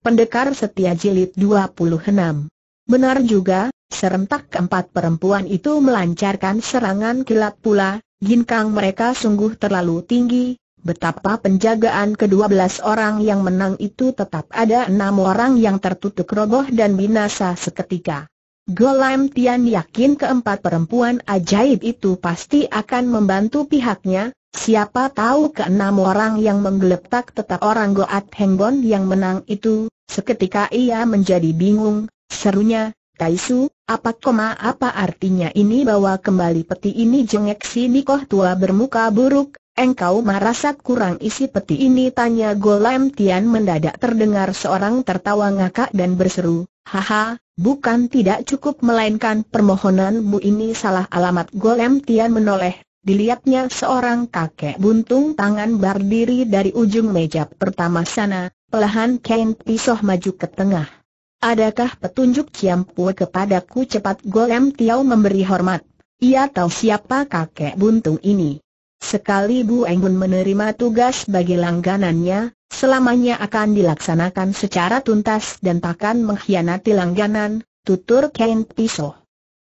Pendekar Setia Jilid 26. Benar juga, serentak keempat perempuan itu melancarkan serangan kilat pula, ginkang mereka sungguh terlalu tinggi, betapa penjagaan kedua belas orang yang menang itu tetap ada enam orang yang tertutup roboh dan binasa seketika. Golam Tian yakin keempat perempuan ajaib itu pasti akan membantu pihaknya, Siapa tahu keenam orang yang menggeletak tetap orang Goat Hengbon yang menang itu, seketika ia menjadi bingung, serunya, Taisu, apa koma apa artinya ini bawa kembali peti ini jengek si Nikoh tua bermuka buruk, engkau merasa kurang isi peti ini tanya Golem Tian mendadak terdengar seorang tertawa ngakak dan berseru, haha, bukan tidak cukup melainkan permohonanmu ini salah alamat Golem Tian menoleh Dilihatnya seorang kakek buntung tangan berdiri dari ujung meja pertama sana, pelahan kain Pisoh maju ke tengah. Adakah petunjuk Pue kepadaku cepat Golem Tiau memberi hormat? Ia tahu siapa kakek buntung ini. Sekali Bu Enggun menerima tugas bagi langganannya, selamanya akan dilaksanakan secara tuntas dan takkan mengkhianati langganan, tutur kain Pisoh.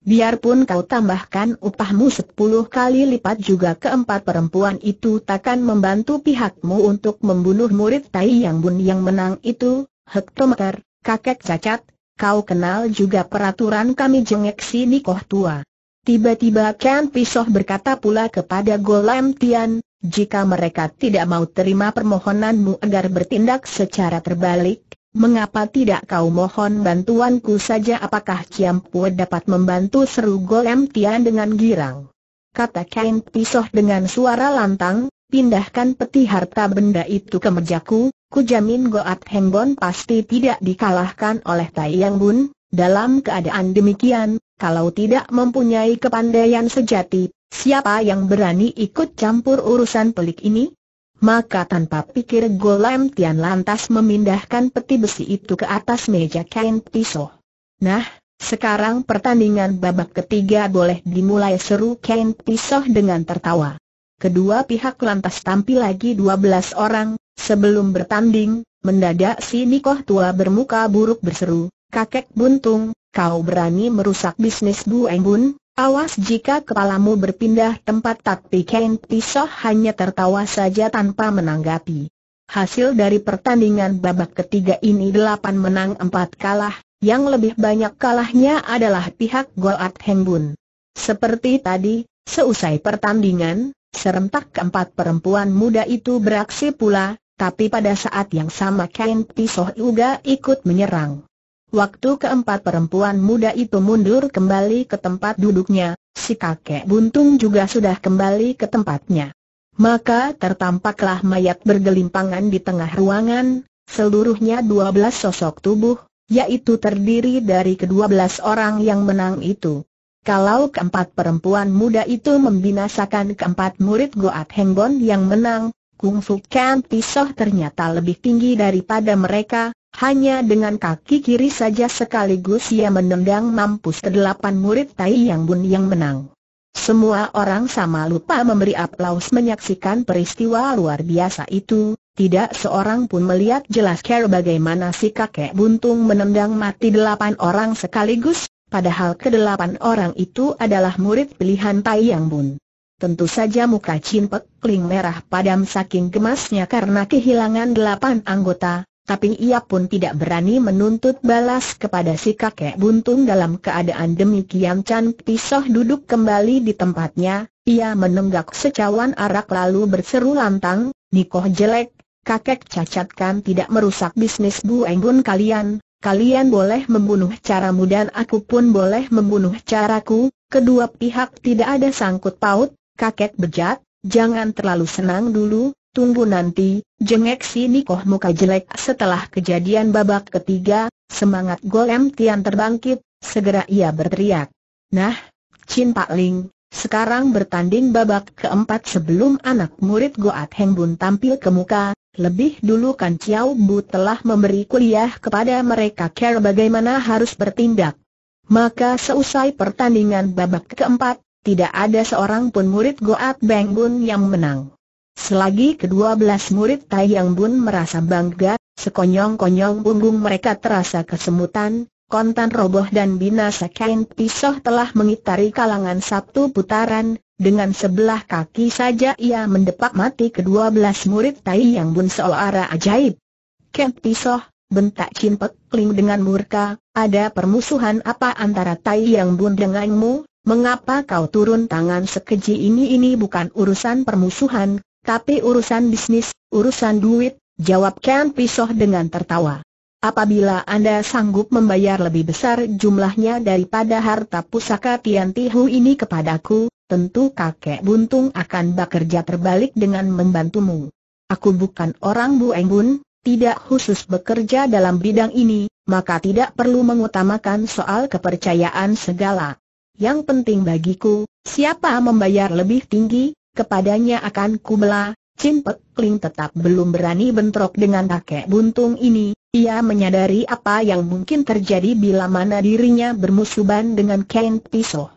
Biarpun kau tambahkan upahmu sepuluh kali lipat juga keempat perempuan itu takkan membantu pihakmu untuk membunuh murid Tai Yang Bun yang menang itu, hektometer, kakek cacat, kau kenal juga peraturan kami jengek si koh tua. Tiba-tiba Ken Pisoh berkata pula kepada Golem Tian, jika mereka tidak mau terima permohonanmu agar bertindak secara terbalik, Mengapa tidak kau mohon bantuanku saja apakah Pue dapat membantu seru Golem Tian dengan girang? Kata kain pisoh dengan suara lantang, pindahkan peti harta benda itu ke mejaku, ku jamin Goat hengbon pasti tidak dikalahkan oleh Tai Yang Bun, dalam keadaan demikian, kalau tidak mempunyai kepandaian sejati, siapa yang berani ikut campur urusan pelik ini? Maka tanpa pikir Golem Tian lantas memindahkan peti besi itu ke atas meja kain pisau. Nah, sekarang pertandingan babak ketiga boleh dimulai seru kain pisau dengan tertawa. Kedua pihak lantas tampil lagi dua belas orang, sebelum bertanding, mendadak si Nikoh tua bermuka buruk berseru, kakek buntung, kau berani merusak bisnis Bu Eng Bun? Awas jika kepalamu berpindah tempat tapi Kain Pisoh hanya tertawa saja tanpa menanggapi. Hasil dari pertandingan babak ketiga ini 8 menang 4 kalah, yang lebih banyak kalahnya adalah pihak Goat Hengbun. Seperti tadi, seusai pertandingan, serentak keempat perempuan muda itu beraksi pula, tapi pada saat yang sama Kain Pisoh juga ikut menyerang. Waktu keempat perempuan muda itu mundur kembali ke tempat duduknya, si kakek buntung juga sudah kembali ke tempatnya. Maka tertampaklah mayat bergelimpangan di tengah ruangan, seluruhnya dua belas sosok tubuh, yaitu terdiri dari kedua belas orang yang menang itu. Kalau keempat perempuan muda itu membinasakan keempat murid Goat Hengbon yang menang, Kung Fu Kan Pisoh ternyata lebih tinggi daripada mereka, hanya dengan kaki kiri saja sekaligus ia menendang mampus kedelapan murid Tai Yang Bun yang menang. Semua orang sama lupa memberi aplaus menyaksikan peristiwa luar biasa itu, tidak seorang pun melihat jelas care bagaimana si kakek buntung menendang mati delapan orang sekaligus, padahal kedelapan orang itu adalah murid pilihan Tai Yang Bun. Tentu saja muka Chin Pek Ling merah padam saking gemasnya karena kehilangan delapan anggota, tapi ia pun tidak berani menuntut balas kepada si kakek buntung dalam keadaan demikian Chan Pisoh duduk kembali di tempatnya, ia menenggak secawan arak lalu berseru lantang, Nikoh jelek, kakek cacatkan tidak merusak bisnis Bu Enggun kalian, kalian boleh membunuh caramu dan aku pun boleh membunuh caraku, kedua pihak tidak ada sangkut paut, kakek bejat, jangan terlalu senang dulu, tunggu nanti, jengek si Nikoh muka jelek setelah kejadian babak ketiga, semangat Golem Tian terbangkit, segera ia berteriak. Nah, Chin Pak Ling, sekarang bertanding babak keempat sebelum anak murid Goat Heng Bun tampil ke muka, lebih dulu kan Chiao Bu telah memberi kuliah kepada mereka care bagaimana harus bertindak. Maka seusai pertandingan babak keempat, tidak ada seorang pun murid Goat Beng Bun yang menang. Selagi kedua belas murid Tai Yang Bun merasa bangga, sekonyong-konyong punggung mereka terasa kesemutan, kontan roboh dan binasa kain pisau telah mengitari kalangan sabtu putaran, dengan sebelah kaki saja ia mendepak mati kedua belas murid Tai Yang Bun seolah ajaib. Kain pisau, bentak Cinpek, kling dengan murka, ada permusuhan apa antara Tai Yang Bun denganmu, Mengapa kau turun tangan sekeji ini ini bukan urusan permusuhan, tapi urusan bisnis, urusan duit, jawab Ken Pisoh dengan tertawa. Apabila Anda sanggup membayar lebih besar jumlahnya daripada harta pusaka Tian Tihu ini kepadaku, tentu kakek buntung akan bekerja terbalik dengan membantumu. Aku bukan orang Bu Enggun, tidak khusus bekerja dalam bidang ini, maka tidak perlu mengutamakan soal kepercayaan segala. Yang penting bagiku, siapa membayar lebih tinggi, kepadanya akan kubela, Cimpek Kling tetap belum berani bentrok dengan kakek buntung ini, ia menyadari apa yang mungkin terjadi bila mana dirinya bermusuhan dengan kain pisau.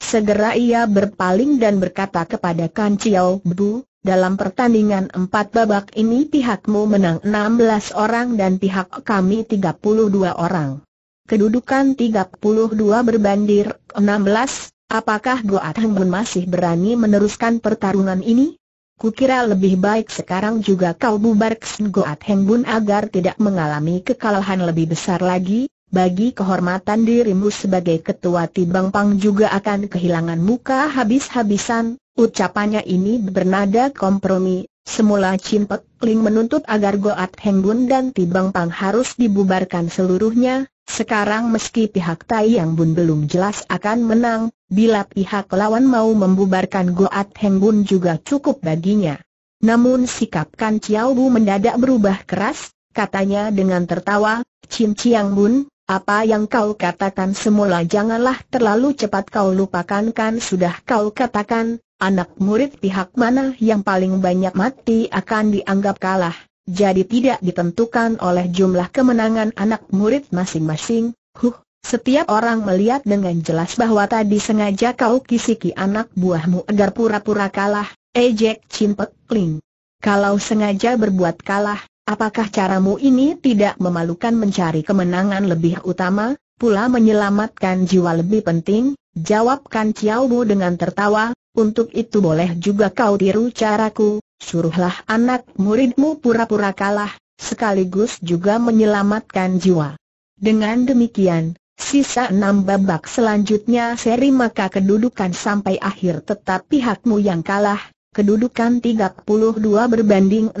Segera ia berpaling dan berkata kepada Kan Chiao Bu, dalam pertandingan empat babak ini pihakmu menang enam belas orang dan pihak kami tiga puluh dua orang. Kedudukan tiga puluh 32 berbandir belas. Apakah Goat Hengbun masih berani meneruskan pertarungan ini? Kukira lebih baik sekarang juga kau bubar Goat Hengbun agar tidak mengalami kekalahan lebih besar lagi, bagi kehormatan dirimu sebagai ketua Tibang Pang juga akan kehilangan muka habis-habisan, ucapannya ini bernada kompromi, semula Chin Pek Ling menuntut agar Goat Hengbun dan Tibang Pang harus dibubarkan seluruhnya, sekarang meski pihak Tai Yang Bun belum jelas akan menang, bila pihak lawan mau membubarkan Goat Heng Bun juga cukup baginya. Namun sikap Kan Chiao Bu mendadak berubah keras, katanya dengan tertawa, Chin Chiang Bun, apa yang kau katakan semula janganlah terlalu cepat kau lupakan kan sudah kau katakan, anak murid pihak mana yang paling banyak mati akan dianggap kalah jadi tidak ditentukan oleh jumlah kemenangan anak murid masing-masing, huh, setiap orang melihat dengan jelas bahwa tadi sengaja kau kisiki anak buahmu agar pura-pura kalah, ejek cimpek kling. Kalau sengaja berbuat kalah, apakah caramu ini tidak memalukan mencari kemenangan lebih utama, pula menyelamatkan jiwa lebih penting, Jawabkan Ciao Bu dengan tertawa, untuk itu boleh juga kau tiru caraku, suruhlah anak muridmu pura-pura kalah, sekaligus juga menyelamatkan jiwa. Dengan demikian, sisa enam babak selanjutnya seri maka kedudukan sampai akhir tetap pihakmu yang kalah, kedudukan 32 berbanding 16,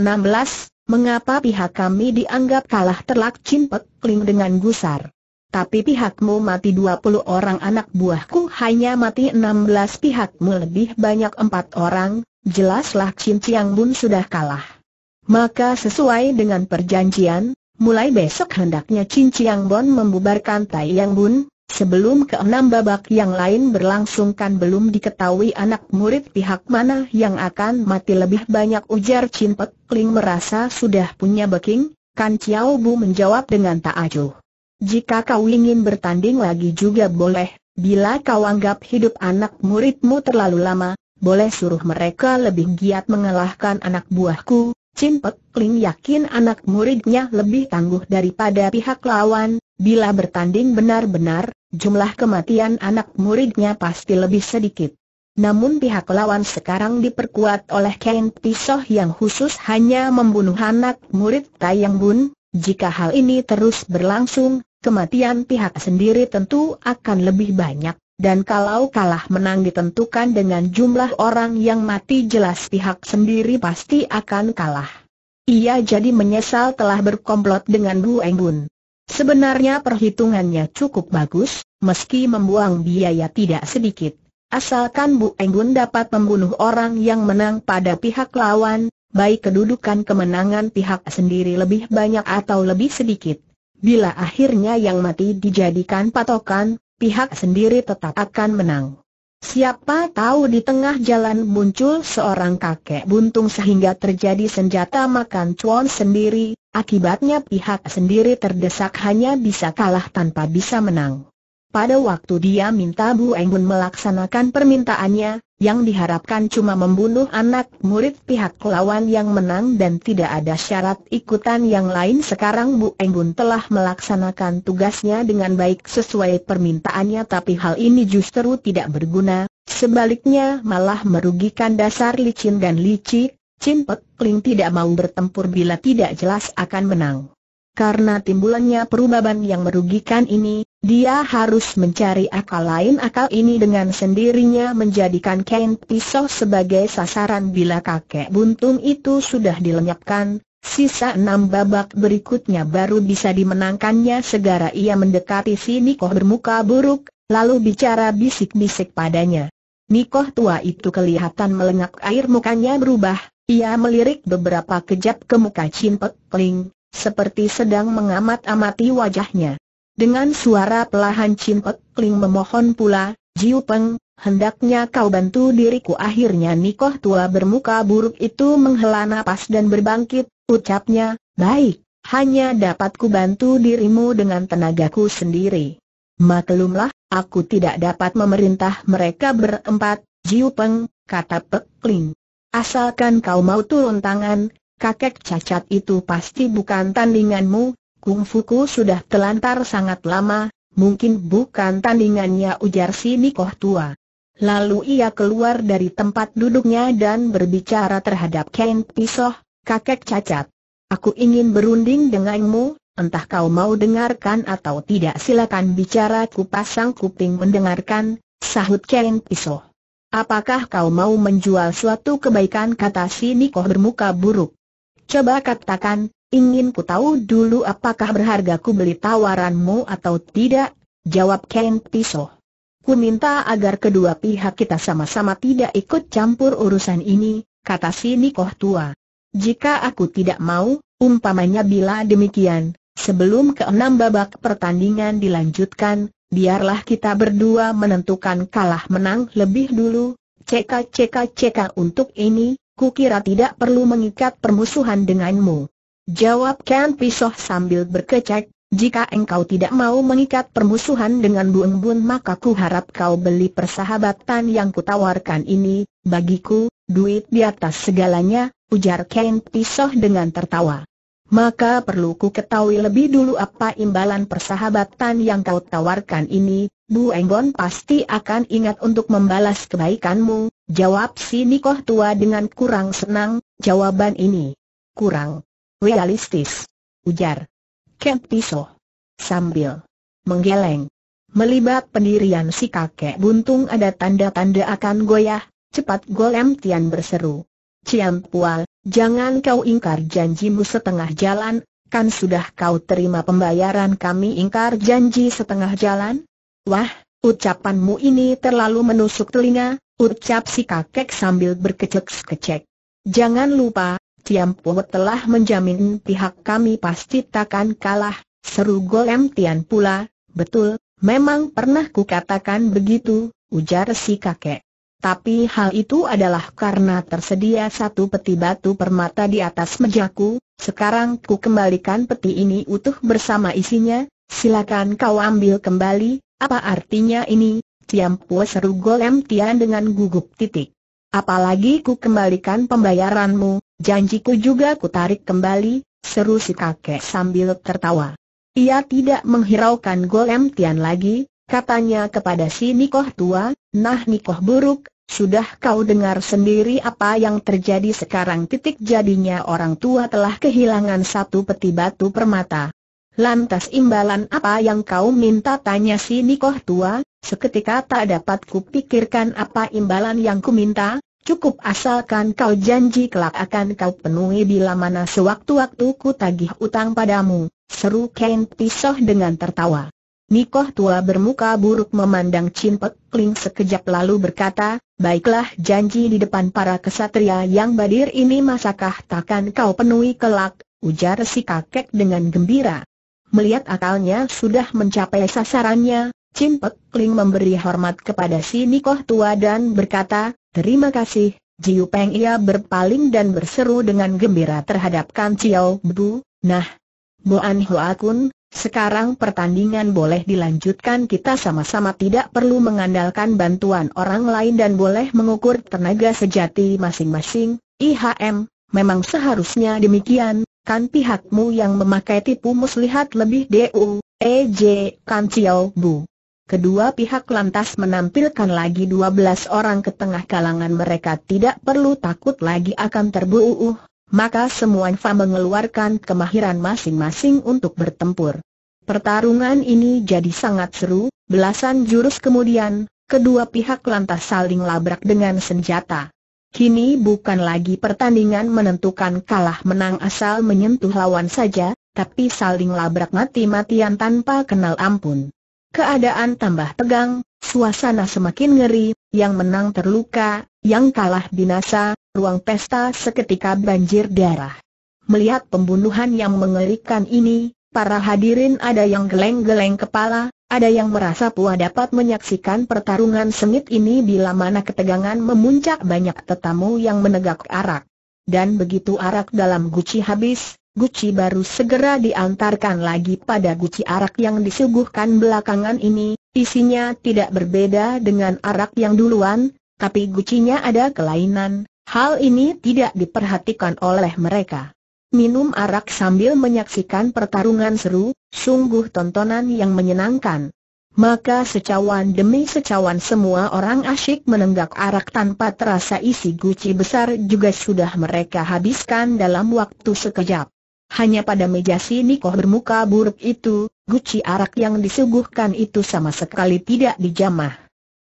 mengapa pihak kami dianggap kalah terlak cimpek kling dengan gusar. Tapi pihakmu mati 20 orang anak buahku hanya mati 16 pihakmu lebih banyak 4 orang, jelaslah Chin Chiang Bun sudah kalah. Maka sesuai dengan perjanjian, mulai besok hendaknya Chin Chiang Bun membubarkan Tai Yang Bun, Sebelum keenam babak yang lain berlangsung kan belum diketahui anak murid pihak mana yang akan mati lebih banyak ujar Chin Pek Kling merasa sudah punya beking, Kan Chiao Bu menjawab dengan tak acuh. Jika kau ingin bertanding lagi juga boleh, bila kau anggap hidup anak muridmu terlalu lama, boleh suruh mereka lebih giat mengalahkan anak buahku. Chin Pek yakin anak muridnya lebih tangguh daripada pihak lawan, bila bertanding benar-benar, jumlah kematian anak muridnya pasti lebih sedikit. Namun pihak lawan sekarang diperkuat oleh kain pisau yang khusus hanya membunuh anak murid Tayang Bun. Jika hal ini terus berlangsung, kematian pihak sendiri tentu akan lebih banyak, dan kalau kalah menang ditentukan dengan jumlah orang yang mati jelas pihak sendiri pasti akan kalah. Ia jadi menyesal telah berkomplot dengan Bu Engbun. Sebenarnya perhitungannya cukup bagus, meski membuang biaya tidak sedikit. Asalkan Bu Enggun dapat membunuh orang yang menang pada pihak lawan, baik kedudukan kemenangan pihak sendiri lebih banyak atau lebih sedikit. Bila akhirnya yang mati dijadikan patokan, pihak sendiri tetap akan menang. Siapa tahu di tengah jalan muncul seorang kakek buntung sehingga terjadi senjata makan cuan sendiri, akibatnya pihak sendiri terdesak hanya bisa kalah tanpa bisa menang. Pada waktu dia minta Bu Enggun melaksanakan permintaannya, yang diharapkan cuma membunuh anak murid pihak lawan yang menang dan tidak ada syarat ikutan yang lain sekarang Bu Enggun telah melaksanakan tugasnya dengan baik sesuai permintaannya tapi hal ini justru tidak berguna, sebaliknya malah merugikan dasar licin dan licik, Chin Pek Kling tidak mau bertempur bila tidak jelas akan menang. Karena timbulannya perubahan yang merugikan ini, dia harus mencari akal lain akal ini dengan sendirinya menjadikan kain pisau sebagai sasaran bila kakek buntung itu sudah dilenyapkan, sisa enam babak berikutnya baru bisa dimenangkannya segera ia mendekati si Nikoh bermuka buruk, lalu bicara bisik-bisik padanya. Nikoh tua itu kelihatan melengak air mukanya berubah, ia melirik beberapa kejap ke muka Chin Pek Ling, seperti sedang mengamat-amati wajahnya. Dengan suara pelahan Chin Pek Ling memohon pula, Jiu Peng, hendaknya kau bantu diriku akhirnya Nikoh tua bermuka buruk itu menghela nafas dan berbangkit, ucapnya, baik, hanya dapat ku bantu dirimu dengan tenagaku sendiri. Maklumlah, aku tidak dapat memerintah mereka berempat, Jiu Peng, kata Pek Ling. Asalkan kau mau turun tangan, kakek cacat itu pasti bukan tandinganmu, kungfuku sudah telantar sangat lama, mungkin bukan tandingannya ujar si Nikoh tua. Lalu ia keluar dari tempat duduknya dan berbicara terhadap Ken Pisoh, kakek cacat. Aku ingin berunding denganmu, entah kau mau dengarkan atau tidak silakan bicara ku pasang kuping mendengarkan, sahut Ken Pisoh. Apakah kau mau menjual suatu kebaikan kata si Nikoh bermuka buruk? Coba katakan, ingin ku tahu dulu apakah berharga ku beli tawaranmu atau tidak, jawab Ken Tiso. Ku minta agar kedua pihak kita sama-sama tidak ikut campur urusan ini, kata si Nikoh tua. Jika aku tidak mau, umpamanya bila demikian, sebelum keenam babak pertandingan dilanjutkan, biarlah kita berdua menentukan kalah menang lebih dulu, Cekak, cekak, cekak untuk ini, kukira tidak perlu mengikat permusuhan denganmu. Jawab Ken Pisoh sambil berkecek, jika engkau tidak mau mengikat permusuhan dengan Bu Embun maka ku harap kau beli persahabatan yang kutawarkan ini, bagiku, duit di atas segalanya, ujar Ken Pisoh dengan tertawa maka perlu ku ketahui lebih dulu apa imbalan persahabatan yang kau tawarkan ini, Bu Enggon pasti akan ingat untuk membalas kebaikanmu, jawab si Nikoh tua dengan kurang senang, jawaban ini kurang realistis, ujar Kent Piso sambil menggeleng. Melibat pendirian si kakek buntung ada tanda-tanda akan goyah, cepat Golem Tian berseru. Ciam Pual, Jangan kau ingkar janjimu setengah jalan, kan sudah kau terima pembayaran kami ingkar janji setengah jalan? Wah, ucapanmu ini terlalu menusuk telinga, ucap si kakek sambil berkecek-kecek. Jangan lupa, Tiam Pu telah menjamin pihak kami pasti takkan kalah, seru Golem Tian pula, betul, memang pernah kukatakan begitu, ujar si kakek. Tapi hal itu adalah karena tersedia satu peti batu permata di atas mejaku, sekarang ku kembalikan peti ini utuh bersama isinya, silakan kau ambil kembali, apa artinya ini? Tiampu seru Golem Tian dengan gugup titik. Apalagi ku kembalikan pembayaranmu, janjiku juga ku tarik kembali, seru si kakek sambil tertawa. Ia tidak menghiraukan Golem Tian lagi, katanya kepada si Nikoh tua, nah Nikoh buruk, sudah kau dengar sendiri apa yang terjadi sekarang titik jadinya orang tua telah kehilangan satu peti batu permata. Lantas imbalan apa yang kau minta tanya si Nikoh tua, seketika tak dapat kupikirkan apa imbalan yang ku minta, cukup asalkan kau janji kelak akan kau penuhi bila mana sewaktu-waktu ku tagih utang padamu, seru Ken Pisoh dengan tertawa. Nikoh tua bermuka buruk memandang Chin Pek Ling sekejap lalu berkata, Baiklah janji di depan para kesatria yang badir ini masakah takkan kau penuhi kelak, ujar si kakek dengan gembira. Melihat akalnya sudah mencapai sasarannya, Chin Pek Ling memberi hormat kepada si Nikoh tua dan berkata, Terima kasih, Jiu Peng ia berpaling dan berseru dengan gembira terhadap Kan Chiao Bu, nah, Boan Hoa Kun, sekarang pertandingan boleh dilanjutkan kita sama-sama tidak perlu mengandalkan bantuan orang lain dan boleh mengukur tenaga sejati masing-masing, IHM, memang seharusnya demikian, kan pihakmu yang memakai tipu muslihat lebih DU, EJ, kan Ciao Bu. Kedua pihak lantas menampilkan lagi 12 orang ke tengah kalangan mereka tidak perlu takut lagi akan terbuuh maka semua Fa mengeluarkan kemahiran masing-masing untuk bertempur. Pertarungan ini jadi sangat seru, belasan jurus kemudian, kedua pihak lantas saling labrak dengan senjata. Kini bukan lagi pertandingan menentukan kalah menang asal menyentuh lawan saja, tapi saling labrak mati-matian tanpa kenal ampun. Keadaan tambah tegang, suasana semakin ngeri, yang menang terluka, yang kalah binasa, ruang pesta seketika banjir darah. Melihat pembunuhan yang mengerikan ini, para hadirin ada yang geleng-geleng kepala, ada yang merasa puas dapat menyaksikan pertarungan sengit ini bila mana ketegangan memuncak banyak tetamu yang menegak arak. Dan begitu arak dalam guci habis, guci baru segera diantarkan lagi pada guci arak yang disuguhkan belakangan ini, isinya tidak berbeda dengan arak yang duluan, tapi gucinya ada kelainan, Hal ini tidak diperhatikan oleh mereka. Minum arak sambil menyaksikan pertarungan seru, sungguh tontonan yang menyenangkan. Maka secawan demi secawan semua orang asyik menenggak arak tanpa terasa isi guci besar juga sudah mereka habiskan dalam waktu sekejap. Hanya pada meja sini kok bermuka buruk itu, guci arak yang disuguhkan itu sama sekali tidak dijamah.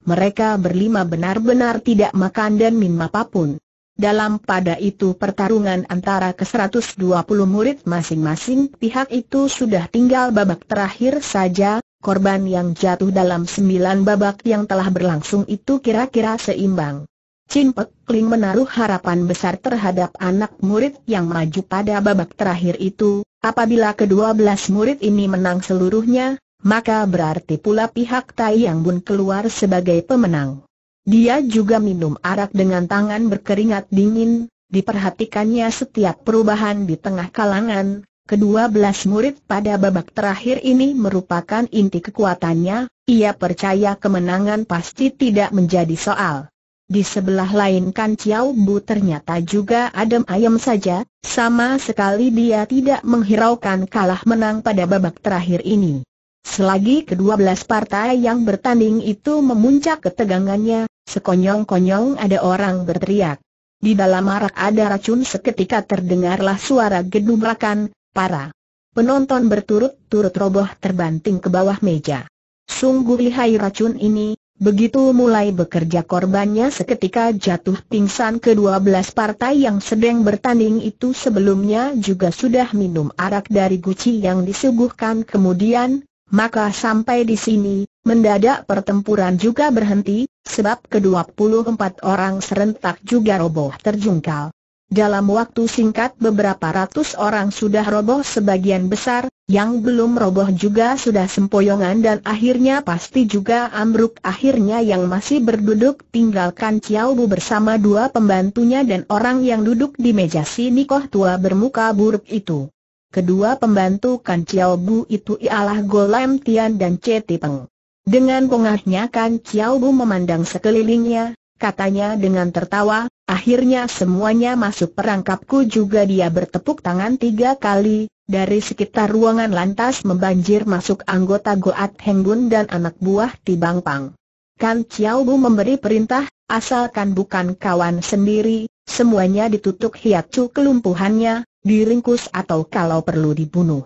Mereka berlima benar-benar tidak makan dan minum apapun. Dalam pada itu pertarungan antara ke-120 murid masing-masing pihak itu sudah tinggal babak terakhir saja, korban yang jatuh dalam sembilan babak yang telah berlangsung itu kira-kira seimbang. Chin Pek Ling menaruh harapan besar terhadap anak murid yang maju pada babak terakhir itu, apabila kedua belas murid ini menang seluruhnya, maka berarti pula pihak Tai Yang Bun keluar sebagai pemenang. Dia juga minum arak dengan tangan berkeringat dingin, diperhatikannya setiap perubahan di tengah kalangan, kedua belas murid pada babak terakhir ini merupakan inti kekuatannya, ia percaya kemenangan pasti tidak menjadi soal. Di sebelah lain kan Chiao Bu ternyata juga adem ayam saja, sama sekali dia tidak menghiraukan kalah menang pada babak terakhir ini. Selagi kedua belas partai yang bertanding itu memuncak ketegangannya, Sekonyong-konyong ada orang berteriak. Di dalam arak ada racun seketika terdengarlah suara belakang, para penonton berturut-turut roboh terbanting ke bawah meja. Sungguh lihai racun ini, begitu mulai bekerja korbannya seketika jatuh pingsan ke-12 partai yang sedang bertanding itu sebelumnya juga sudah minum arak dari guci yang disuguhkan kemudian, maka sampai di sini, mendadak pertempuran juga berhenti, sebab ke-24 orang serentak juga roboh terjungkal. Dalam waktu singkat beberapa ratus orang sudah roboh sebagian besar, yang belum roboh juga sudah sempoyongan dan akhirnya pasti juga ambruk akhirnya yang masih berduduk tinggalkan Ciao Bu bersama dua pembantunya dan orang yang duduk di meja si Nikoh tua bermuka buruk itu kedua pembantu Kan Chiao Bu itu ialah Golem Tian dan Ceti Peng. Dengan pengahnya Kan Chiao Bu memandang sekelilingnya, katanya dengan tertawa, akhirnya semuanya masuk perangkapku juga dia bertepuk tangan tiga kali, dari sekitar ruangan lantas membanjir masuk anggota Goat Henggun dan anak buah Tibang Pang. Kan Chiao Bu memberi perintah, asalkan bukan kawan sendiri, semuanya ditutup hiacu kelumpuhannya, diringkus atau kalau perlu dibunuh.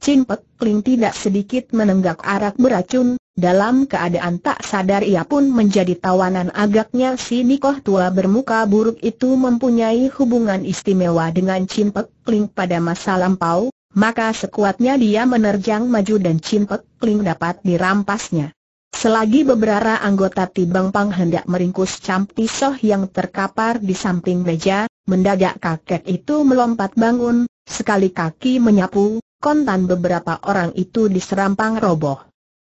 Chin Pek Kling tidak sedikit menenggak arak beracun, dalam keadaan tak sadar ia pun menjadi tawanan agaknya si Nikoh tua bermuka buruk itu mempunyai hubungan istimewa dengan Chin Pek Kling pada masa lampau, maka sekuatnya dia menerjang maju dan Chin Pek Kling dapat dirampasnya. Selagi beberapa anggota Tibang Pang hendak meringkus campi soh yang terkapar di samping meja, mendadak kakek itu melompat bangun, sekali kaki menyapu, kontan beberapa orang itu diserampang roboh.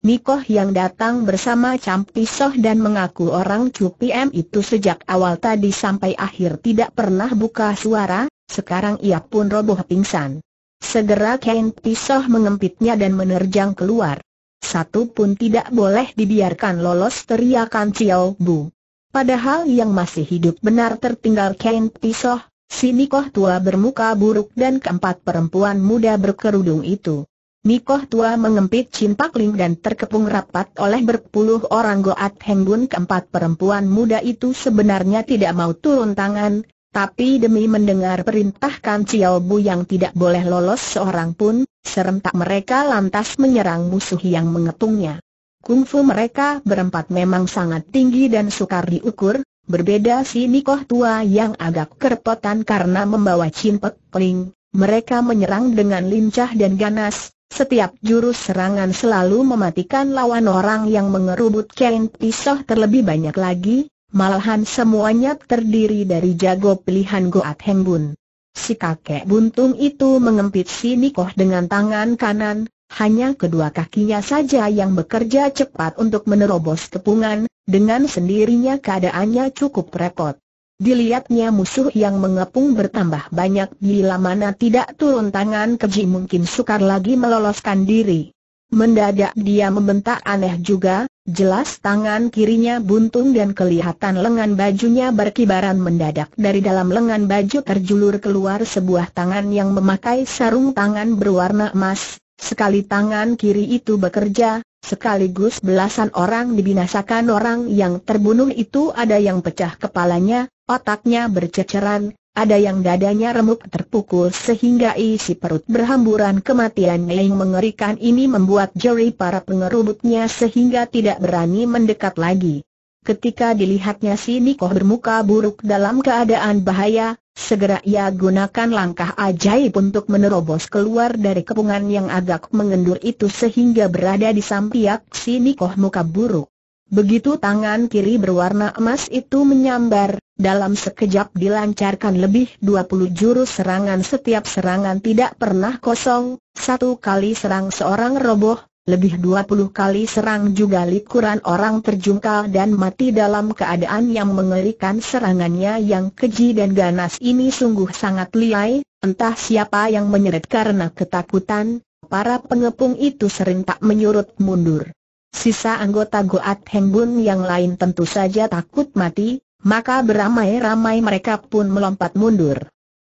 Nikoh yang datang bersama campi soh dan mengaku orang CUPM itu sejak awal tadi sampai akhir tidak pernah buka suara, sekarang ia pun roboh pingsan. Segera kain pisoh mengempitnya dan menerjang keluar. Satu pun tidak boleh dibiarkan lolos teriakan Ciao Bu. Padahal yang masih hidup benar tertinggal kain pisau, si Nikoh tua bermuka buruk dan keempat perempuan muda berkerudung itu. Nikoh tua mengempit Pak Ling dan terkepung rapat oleh berpuluh orang Goat Henggun keempat perempuan muda itu sebenarnya tidak mau turun tangan, tapi demi mendengar perintah Kan Ciao Bu yang tidak boleh lolos seorang pun, Serentak mereka lantas menyerang musuh yang mengetungnya. Kungfu mereka berempat memang sangat tinggi dan sukar diukur, berbeda si Nikoh tua yang agak kerepotan karena membawa cimpek keling. Mereka menyerang dengan lincah dan ganas, setiap jurus serangan selalu mematikan lawan orang yang mengerubut kain pisau terlebih banyak lagi, malahan semuanya terdiri dari jago pilihan Goat Hengbun. Si kakek buntung itu mengempit si Nikoh dengan tangan kanan, hanya kedua kakinya saja yang bekerja cepat untuk menerobos kepungan, dengan sendirinya keadaannya cukup repot. Dilihatnya musuh yang mengepung bertambah banyak bila mana tidak turun tangan keji mungkin sukar lagi meloloskan diri. Mendadak dia membentak aneh juga, jelas tangan kirinya buntung dan kelihatan lengan bajunya berkibaran mendadak dari dalam lengan baju terjulur keluar sebuah tangan yang memakai sarung tangan berwarna emas, sekali tangan kiri itu bekerja, sekaligus belasan orang dibinasakan orang yang terbunuh itu ada yang pecah kepalanya, otaknya berceceran, ada yang dadanya remuk terpukul sehingga isi perut berhamburan kematian yang mengerikan ini membuat jeri para pengerubutnya sehingga tidak berani mendekat lagi. Ketika dilihatnya si Niko bermuka buruk dalam keadaan bahaya, segera ia gunakan langkah ajaib untuk menerobos keluar dari kepungan yang agak mengendur itu sehingga berada di samping si Niko muka buruk. Begitu tangan kiri berwarna emas itu menyambar, dalam sekejap dilancarkan lebih 20 jurus serangan setiap serangan tidak pernah kosong, satu kali serang seorang roboh, lebih 20 kali serang juga likuran orang terjungkal dan mati dalam keadaan yang mengerikan serangannya yang keji dan ganas ini sungguh sangat liai, entah siapa yang menyeret karena ketakutan, para pengepung itu sering tak menyurut mundur. Sisa anggota Goat Hengbun yang lain tentu saja takut mati, maka beramai-ramai mereka pun melompat mundur.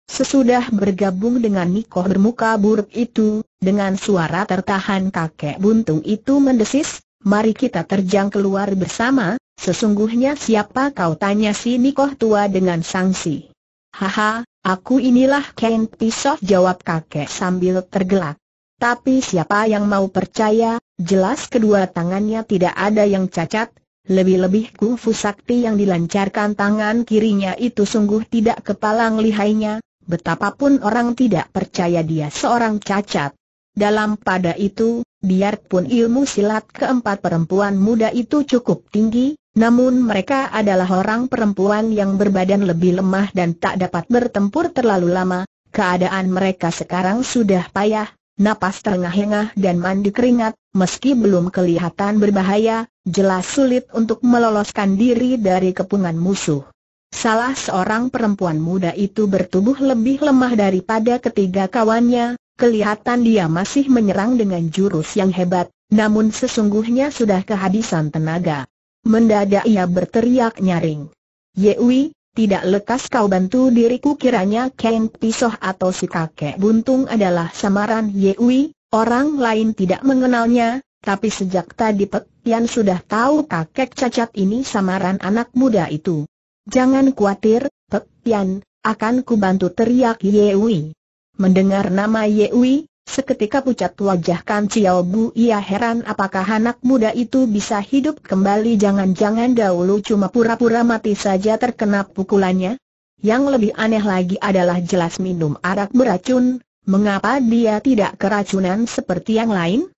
Sesudah bergabung dengan Nikoh bermuka buruk itu, dengan suara tertahan kakek buntung itu mendesis, mari kita terjang keluar bersama, sesungguhnya siapa kau tanya si Nikoh tua dengan sangsi. Haha, aku inilah Ken Pisoh jawab kakek sambil tergelak. Tapi siapa yang mau percaya, Jelas kedua tangannya tidak ada yang cacat, lebih-lebih kungfu sakti yang dilancarkan tangan kirinya itu sungguh tidak kepalang lihainya, betapapun orang tidak percaya dia seorang cacat. Dalam pada itu, biarpun ilmu silat keempat perempuan muda itu cukup tinggi, namun mereka adalah orang perempuan yang berbadan lebih lemah dan tak dapat bertempur terlalu lama, keadaan mereka sekarang sudah payah, napas terengah-engah dan mandi keringat, meski belum kelihatan berbahaya, jelas sulit untuk meloloskan diri dari kepungan musuh. Salah seorang perempuan muda itu bertubuh lebih lemah daripada ketiga kawannya, kelihatan dia masih menyerang dengan jurus yang hebat, namun sesungguhnya sudah kehabisan tenaga. Mendadak ia berteriak nyaring. Yewi, tidak lekas kau bantu diriku kiranya kain pisoh atau si kakek buntung adalah samaran Yewi, orang lain tidak mengenalnya, tapi sejak tadi Pek Tian sudah tahu kakek cacat ini samaran anak muda itu. Jangan khawatir, Pek Tian, akan bantu teriak Yewi. Mendengar nama Yewi, Seketika pucat wajah Kan Chiao Bu ia heran apakah anak muda itu bisa hidup kembali jangan-jangan dahulu cuma pura-pura mati saja terkena pukulannya. Yang lebih aneh lagi adalah jelas minum arak beracun, mengapa dia tidak keracunan seperti yang lain?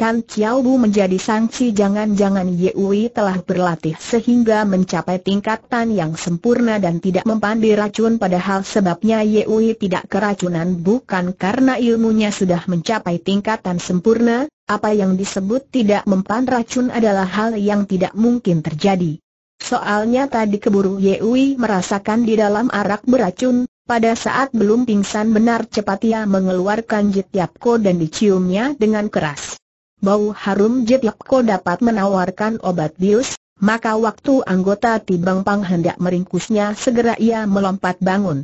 Kan Chiao Bu menjadi sanksi, jangan-jangan Yewi telah berlatih sehingga mencapai tingkatan yang sempurna dan tidak mempan diracun padahal sebabnya Yewi tidak keracunan bukan karena ilmunya sudah mencapai tingkatan sempurna, apa yang disebut tidak mempan racun adalah hal yang tidak mungkin terjadi. Soalnya tadi keburu Yewi merasakan di dalam arak beracun, pada saat belum pingsan benar cepat ia mengeluarkan jetiapko dan diciumnya dengan keras bau harum Jepko dapat menawarkan obat bius, maka waktu anggota Tibang Pang hendak meringkusnya segera ia melompat bangun.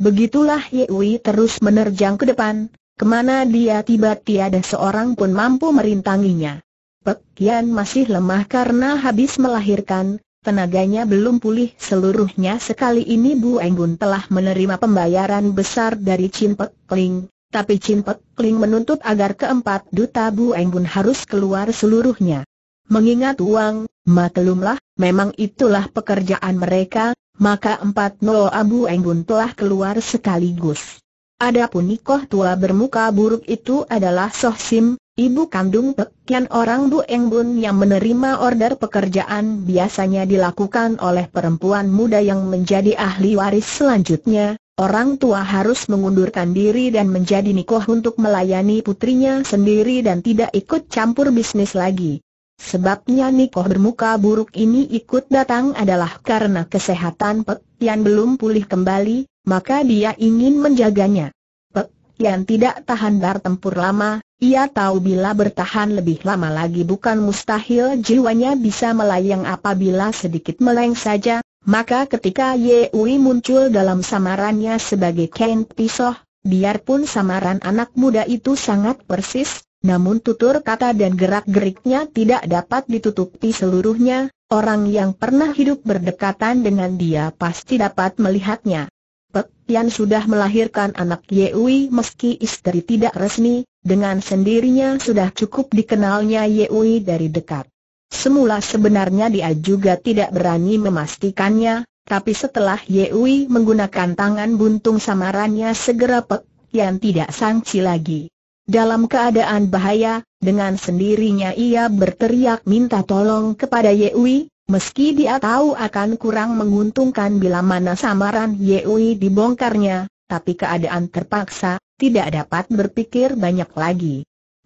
Begitulah Ye Wei terus menerjang ke depan, kemana dia tiba tiada seorang pun mampu merintanginya. Pek Kian masih lemah karena habis melahirkan, tenaganya belum pulih seluruhnya sekali ini Bu Enggun telah menerima pembayaran besar dari Chin Pek Ling, tapi Cimpek Ling menuntut agar keempat duta Bu Engbun harus keluar seluruhnya. Mengingat uang, maklumlah, memang itulah pekerjaan mereka, maka empat Noa Bu Engbun telah keluar sekaligus. Adapun Nikoh tua bermuka buruk itu adalah Soh Sim, Ibu kandung Pekian orang Bu Eng Bun yang menerima order pekerjaan biasanya dilakukan oleh perempuan muda yang menjadi ahli waris selanjutnya, orang tua harus mengundurkan diri dan menjadi nikoh untuk melayani putrinya sendiri dan tidak ikut campur bisnis lagi. Sebabnya nikoh bermuka buruk ini ikut datang adalah karena kesehatan Pekian belum pulih kembali, maka dia ingin menjaganya. Pekian tidak tahan bertempur lama, ia tahu bila bertahan lebih lama lagi bukan mustahil jiwanya bisa melayang apabila sedikit meleng saja, maka ketika Yewi muncul dalam samarannya sebagai kain Pisoh, biarpun samaran anak muda itu sangat persis, namun tutur kata dan gerak-geriknya tidak dapat ditutupi seluruhnya, orang yang pernah hidup berdekatan dengan dia pasti dapat melihatnya. Pek Tian sudah melahirkan anak Yewi meski istri tidak resmi, dengan sendirinya sudah cukup dikenalnya Yeui dari dekat. Semula sebenarnya dia juga tidak berani memastikannya, tapi setelah Yeui menggunakan tangan buntung samarannya segera Pek yang tidak sangsi lagi. Dalam keadaan bahaya, dengan sendirinya ia berteriak minta tolong kepada Yeui, meski dia tahu akan kurang menguntungkan bila mana samaran Yeui dibongkarnya, tapi keadaan terpaksa, tidak dapat berpikir banyak lagi.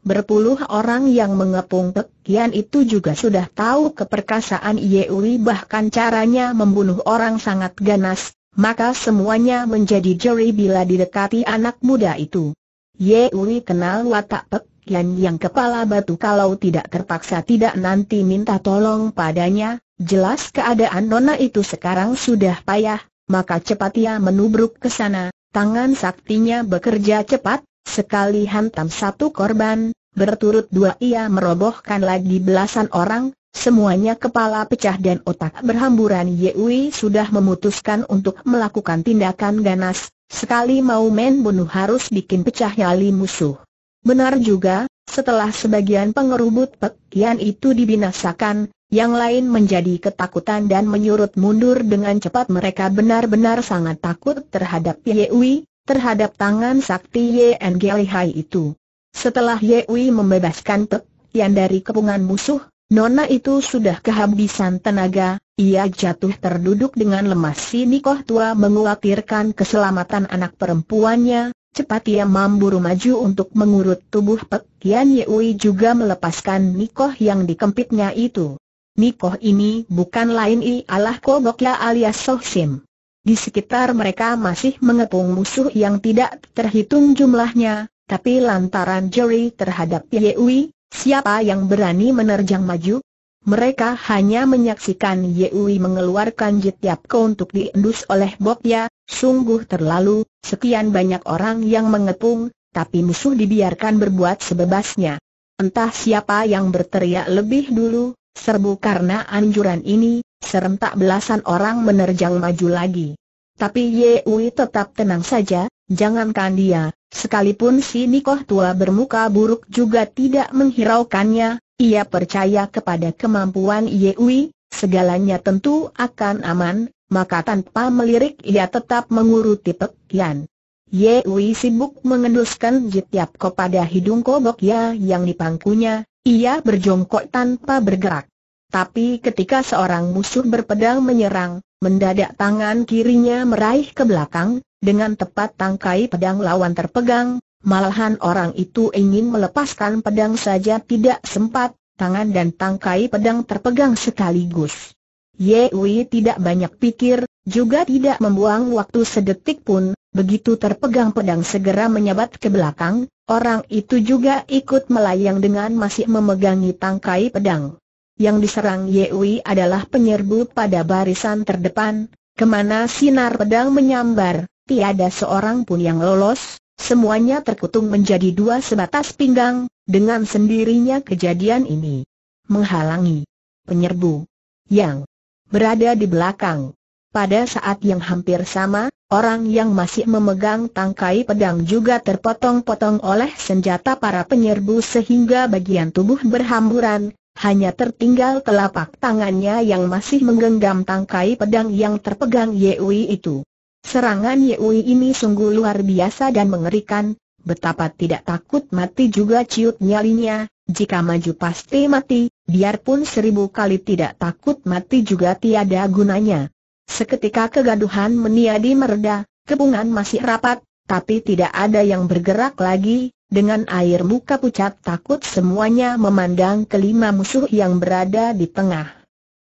Berpuluh orang yang mengepung Pekian itu juga sudah tahu keperkasaan Yewi bahkan caranya membunuh orang sangat ganas, maka semuanya menjadi jeri bila didekati anak muda itu. Yewi kenal watak Pekian yang kepala batu kalau tidak terpaksa tidak nanti minta tolong padanya, jelas keadaan Nona itu sekarang sudah payah, maka cepat ia menubruk ke sana, Tangan saktinya bekerja cepat, sekali hantam satu korban, berturut dua ia merobohkan lagi belasan orang, semuanya kepala pecah dan otak berhamburan Yui sudah memutuskan untuk melakukan tindakan ganas, sekali mau men bunuh harus bikin pecah nyali musuh. Benar juga, setelah sebagian pengerubut pekian itu dibinasakan, yang lain menjadi ketakutan dan menyurut mundur dengan cepat mereka benar-benar sangat takut terhadap Yewi, terhadap tangan sakti Yen Hai itu. Setelah Yewi membebaskan Pek Tian dari kepungan musuh, Nona itu sudah kehabisan tenaga, ia jatuh terduduk dengan lemas si Nikoh tua menguatirkan keselamatan anak perempuannya, Cepat ia mamburu maju untuk mengurut tubuh Pek Yan Yewi juga melepaskan Nikoh yang dikempitnya itu. Nikoh ini bukan lain ialah Kobokya alias Sohsim. Di sekitar mereka masih mengepung musuh yang tidak terhitung jumlahnya, tapi lantaran jeri terhadap Yewi, siapa yang berani menerjang maju? Mereka hanya menyaksikan Yewi mengeluarkan ke untuk diendus oleh Bokya, sungguh terlalu, sekian banyak orang yang mengepung, tapi musuh dibiarkan berbuat sebebasnya. Entah siapa yang berteriak lebih dulu, Serbu karena anjuran ini, serentak belasan orang menerjang maju lagi. Tapi Ye Wei tetap tenang saja, jangankan dia, sekalipun si Nikoh tua bermuka buruk juga tidak menghiraukannya, ia percaya kepada kemampuan Ye Wei, segalanya tentu akan aman, maka tanpa melirik ia tetap menguruti pekian. Wei sibuk mengenduskan jitiap kepada hidung koboknya yang dipangkunya. Ia berjongkok tanpa bergerak. Tapi ketika seorang musuh berpedang menyerang, mendadak tangan kirinya meraih ke belakang, dengan tepat tangkai pedang lawan terpegang, malahan orang itu ingin melepaskan pedang saja tidak sempat, tangan dan tangkai pedang terpegang sekaligus. Yewi tidak banyak pikir, juga tidak membuang waktu sedetik pun, begitu terpegang pedang segera menyabat ke belakang, orang itu juga ikut melayang dengan masih memegangi tangkai pedang. Yang diserang Yewi adalah penyerbu pada barisan terdepan, kemana sinar pedang menyambar, tiada seorang pun yang lolos, semuanya terkutung menjadi dua sebatas pinggang, dengan sendirinya kejadian ini menghalangi penyerbu yang berada di belakang. Pada saat yang hampir sama, orang yang masih memegang tangkai pedang juga terpotong-potong oleh senjata para penyerbu sehingga bagian tubuh berhamburan, hanya tertinggal telapak tangannya yang masih menggenggam tangkai pedang yang terpegang Yewi itu. Serangan Yewi ini sungguh luar biasa dan mengerikan, betapa tidak takut mati juga ciut nyalinya, jika maju pasti mati, biarpun seribu kali tidak takut mati juga tiada gunanya. Seketika kegaduhan meniadi mereda, kepungan masih rapat, tapi tidak ada yang bergerak lagi, dengan air muka pucat takut semuanya memandang kelima musuh yang berada di tengah.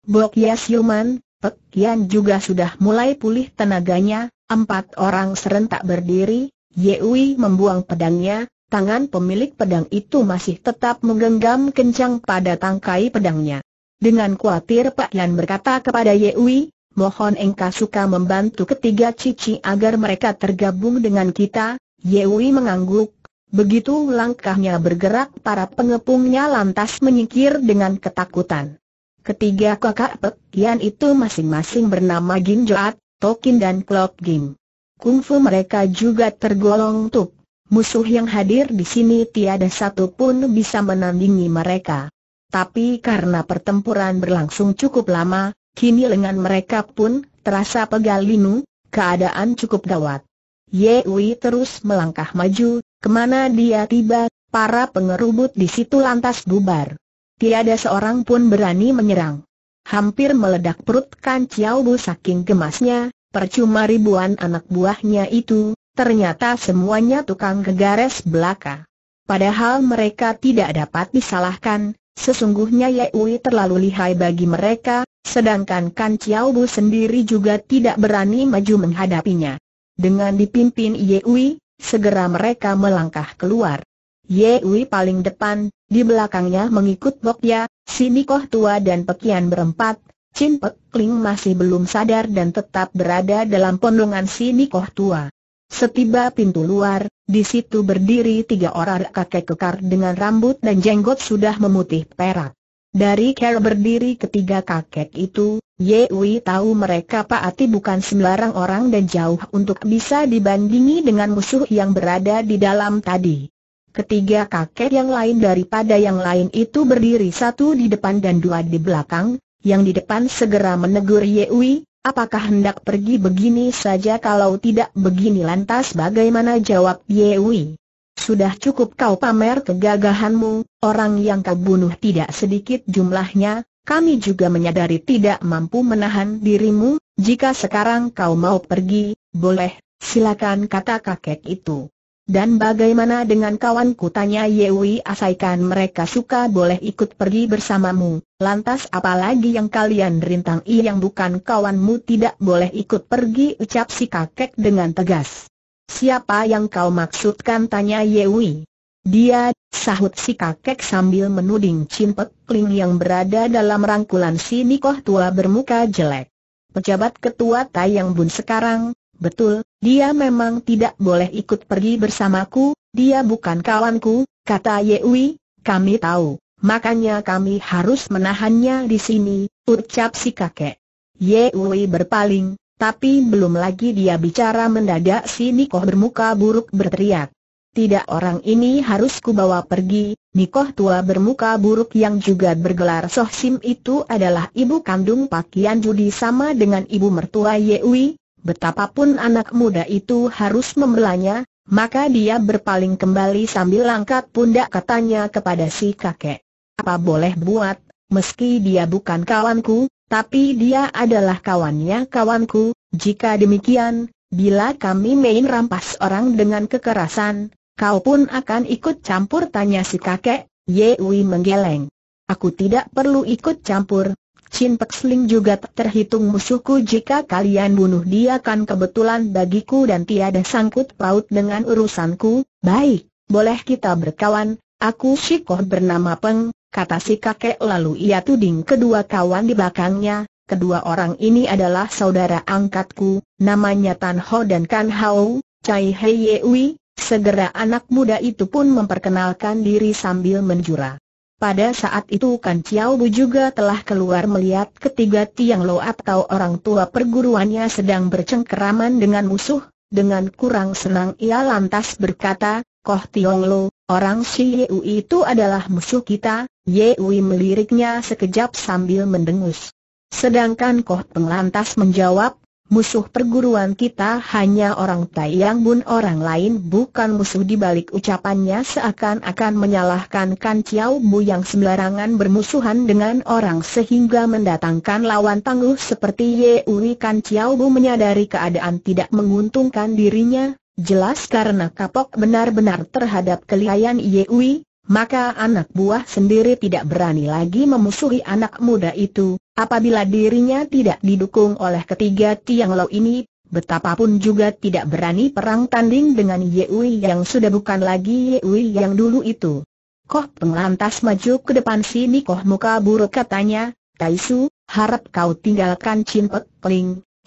Bok Yuman, ya Pek Yan juga sudah mulai pulih tenaganya, empat orang serentak berdiri, Yewi membuang pedangnya, tangan pemilik pedang itu masih tetap menggenggam kencang pada tangkai pedangnya. Dengan khawatir Pak Yan berkata kepada Yewi, mohon engkau suka membantu ketiga cici agar mereka tergabung dengan kita, Yewi mengangguk. Begitu langkahnya bergerak para pengepungnya lantas menyingkir dengan ketakutan. Ketiga kakak pekian itu masing-masing bernama Gin Joat, Tokin dan Klok Gin. Kungfu mereka juga tergolong tuk. Musuh yang hadir di sini tiada satu pun bisa menandingi mereka. Tapi karena pertempuran berlangsung cukup lama, Kini lengan mereka pun terasa pegal linu, keadaan cukup gawat. Yewi terus melangkah maju, kemana dia tiba, para pengerubut di situ lantas bubar. Tiada seorang pun berani menyerang. Hampir meledak perut Kan Chiao Bu saking gemasnya, percuma ribuan anak buahnya itu, ternyata semuanya tukang gegares belaka. Padahal mereka tidak dapat disalahkan, sesungguhnya Yewi terlalu lihai bagi mereka, Sedangkan Kan Chiao Bu sendiri juga tidak berani maju menghadapinya. Dengan dipimpin Ye Ui, segera mereka melangkah keluar. Ye Ui paling depan, di belakangnya mengikut Bok Ya, si Nikoh tua dan Pekian berempat, Chin Pek Kling masih belum sadar dan tetap berada dalam pondongan si Nikoh tua. Setiba pintu luar, di situ berdiri tiga orang kakek kekar dengan rambut dan jenggot sudah memutih perak. Dari cara berdiri ketiga kakek itu, Ye Wei tahu mereka Ati bukan sembarang orang dan jauh untuk bisa dibandingi dengan musuh yang berada di dalam tadi. Ketiga kakek yang lain daripada yang lain itu berdiri satu di depan dan dua di belakang, yang di depan segera menegur Ye Wei, apakah hendak pergi begini saja kalau tidak begini lantas bagaimana jawab Ye Wei? Sudah cukup kau pamer kegagahanmu, orang yang kau bunuh tidak sedikit jumlahnya, kami juga menyadari tidak mampu menahan dirimu, jika sekarang kau mau pergi, boleh, silakan kata kakek itu. Dan bagaimana dengan kawanku tanya Yewi asaikan mereka suka boleh ikut pergi bersamamu, lantas apalagi yang kalian rintang i yang bukan kawanmu tidak boleh ikut pergi ucap si kakek dengan tegas. Siapa yang kau maksudkan tanya Yewi. Dia, sahut si kakek sambil menuding Chin Pek yang berada dalam rangkulan si Nikoh tua bermuka jelek. Pejabat ketua Tayang Bun sekarang, betul, dia memang tidak boleh ikut pergi bersamaku, dia bukan kawanku, kata Yewi, kami tahu, makanya kami harus menahannya di sini, ucap si kakek. Yewi berpaling, tapi belum lagi dia bicara mendadak si Nikoh bermuka buruk berteriak. Tidak orang ini harus kubawa pergi, Nikoh tua bermuka buruk yang juga bergelar Soh Sim itu adalah ibu kandung Pakian Judi sama dengan ibu mertua Yewi, betapapun anak muda itu harus membelanya, maka dia berpaling kembali sambil langkat pundak katanya kepada si kakek. Apa boleh buat, meski dia bukan kawanku, tapi dia adalah kawannya kawanku, jika demikian, bila kami main rampas orang dengan kekerasan, kau pun akan ikut campur tanya si kakek, Ye Wi menggeleng. Aku tidak perlu ikut campur, Chin Pek Sling juga terhitung musuhku jika kalian bunuh dia kan kebetulan bagiku dan tiada sangkut paut dengan urusanku, baik, boleh kita berkawan, aku Shikoh bernama Peng, kata si kakek lalu ia tuding kedua kawan di belakangnya, kedua orang ini adalah saudara angkatku, namanya Tan Ho dan Kan Hao, Chai Hei Ye Yewi, segera anak muda itu pun memperkenalkan diri sambil menjura. Pada saat itu Kan Chiao Bu juga telah keluar melihat ketiga Tiang Lo atau orang tua perguruannya sedang bercengkeraman dengan musuh, dengan kurang senang ia lantas berkata, Koh Tiong Lo, Orang si Yeu itu adalah musuh kita, Yeu meliriknya sekejap sambil mendengus. Sedangkan Koh Peng lantas menjawab, musuh perguruan kita hanya orang Tai Yang Bun orang lain bukan musuh di balik ucapannya seakan-akan menyalahkan Kan Chiao Bu yang sembarangan bermusuhan dengan orang sehingga mendatangkan lawan tangguh seperti Yeu Kan Chiao Bu menyadari keadaan tidak menguntungkan dirinya, Jelas karena kapok benar-benar terhadap kelihayan Yewi, maka anak buah sendiri tidak berani lagi memusuhi anak muda itu, apabila dirinya tidak didukung oleh ketiga Tiang Lo ini, betapapun juga tidak berani perang tanding dengan Yewi yang sudah bukan lagi Yewi yang dulu itu. Koh penglantas maju ke depan sini Koh muka buruk katanya, Taisu, harap kau tinggalkan Chin Pek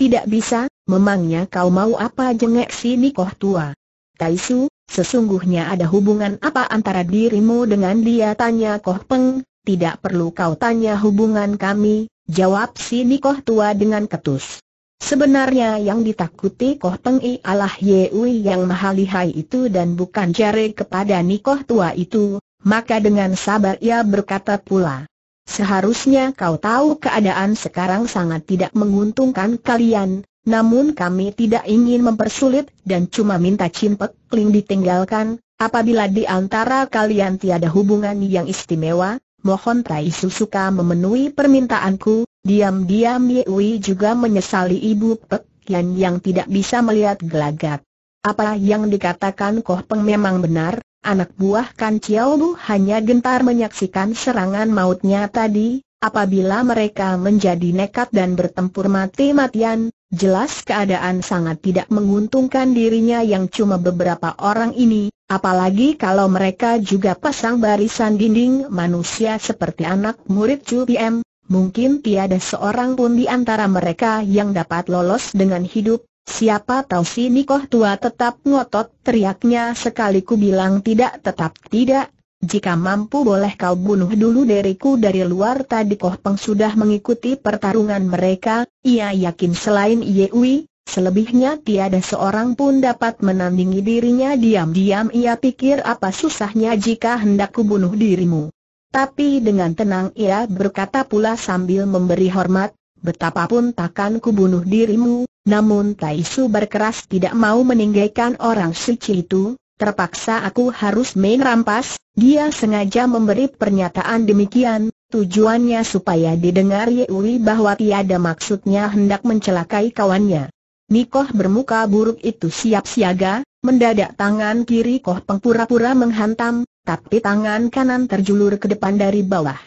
tidak bisa, Memangnya kau mau apa jengek si Nikoh tua? Taisu, sesungguhnya ada hubungan apa antara dirimu dengan dia tanya Koh Peng, tidak perlu kau tanya hubungan kami, jawab si Nikoh tua dengan ketus. Sebenarnya yang ditakuti Koh Peng ialah Yewi yang maha lihai itu dan bukan jari kepada Nikoh tua itu, maka dengan sabar ia berkata pula. Seharusnya kau tahu keadaan sekarang sangat tidak menguntungkan kalian, namun kami tidak ingin mempersulit dan cuma minta Cimpek Kling ditinggalkan, apabila di antara kalian tiada hubungan yang istimewa, mohon Tai Susuka memenuhi permintaanku, diam-diam Yewi juga menyesali Ibu Pek yang yang tidak bisa melihat gelagat. Apa yang dikatakan Koh Peng memang benar, anak buah Kan Chiao Bu hanya gentar menyaksikan serangan mautnya tadi, Apabila mereka menjadi nekat dan bertempur mati-matian, jelas keadaan sangat tidak menguntungkan dirinya yang cuma beberapa orang ini, apalagi kalau mereka juga pasang barisan dinding manusia seperti anak murid PM, mungkin tiada seorang pun di antara mereka yang dapat lolos dengan hidup, siapa tahu si Nikoh tua tetap ngotot teriaknya sekali ku bilang tidak tetap tidak, jika mampu boleh kau bunuh dulu diriku dari luar tadi Koh Peng sudah mengikuti pertarungan mereka, ia yakin selain Yewi, selebihnya tiada seorang pun dapat menandingi dirinya diam-diam ia pikir apa susahnya jika hendak kubunuh dirimu. Tapi dengan tenang ia berkata pula sambil memberi hormat, betapapun takkan bunuh dirimu, namun Taisu berkeras tidak mau meninggalkan orang suci itu, Terpaksa aku harus main rampas, dia sengaja memberi pernyataan demikian, tujuannya supaya didengar Yeuri bahwa tiada maksudnya hendak mencelakai kawannya. Nikoh bermuka buruk itu siap siaga, mendadak tangan kiri Koh pengpura pura menghantam, tapi tangan kanan terjulur ke depan dari bawah.